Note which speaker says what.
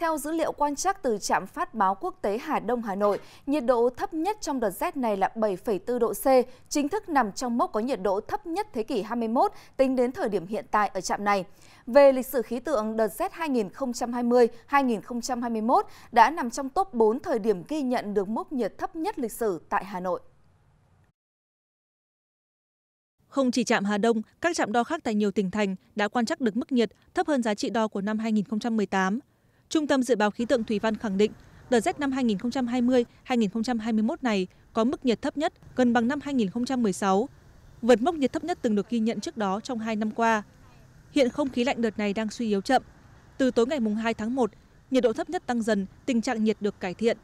Speaker 1: Theo dữ liệu quan trắc từ trạm phát báo quốc tế Hà Đông Hà Nội, nhiệt độ thấp nhất trong đợt rét này là 7,4 độ C, chính thức nằm trong mốc có nhiệt độ thấp nhất thế kỷ 21 tính đến thời điểm hiện tại ở trạm này. Về lịch sử khí tượng, đợt rét 2020-2021 đã nằm trong top 4 thời điểm ghi nhận được mốc nhiệt thấp nhất lịch sử tại Hà Nội.
Speaker 2: Không chỉ trạm Hà Đông, các trạm đo khác tại nhiều tỉnh thành đã quan trắc được mức nhiệt thấp hơn giá trị đo của năm 2018 trung tâm dự báo khí tượng thủy văn khẳng định đợt rét năm 2020-2021 này có mức nhiệt thấp nhất gần bằng năm 2016, vượt mốc nhiệt thấp nhất từng được ghi nhận trước đó trong hai năm qua hiện không khí lạnh đợt này đang suy yếu chậm từ tối ngày 2 tháng 1, nhiệt độ thấp nhất tăng dần tình trạng nhiệt được cải thiện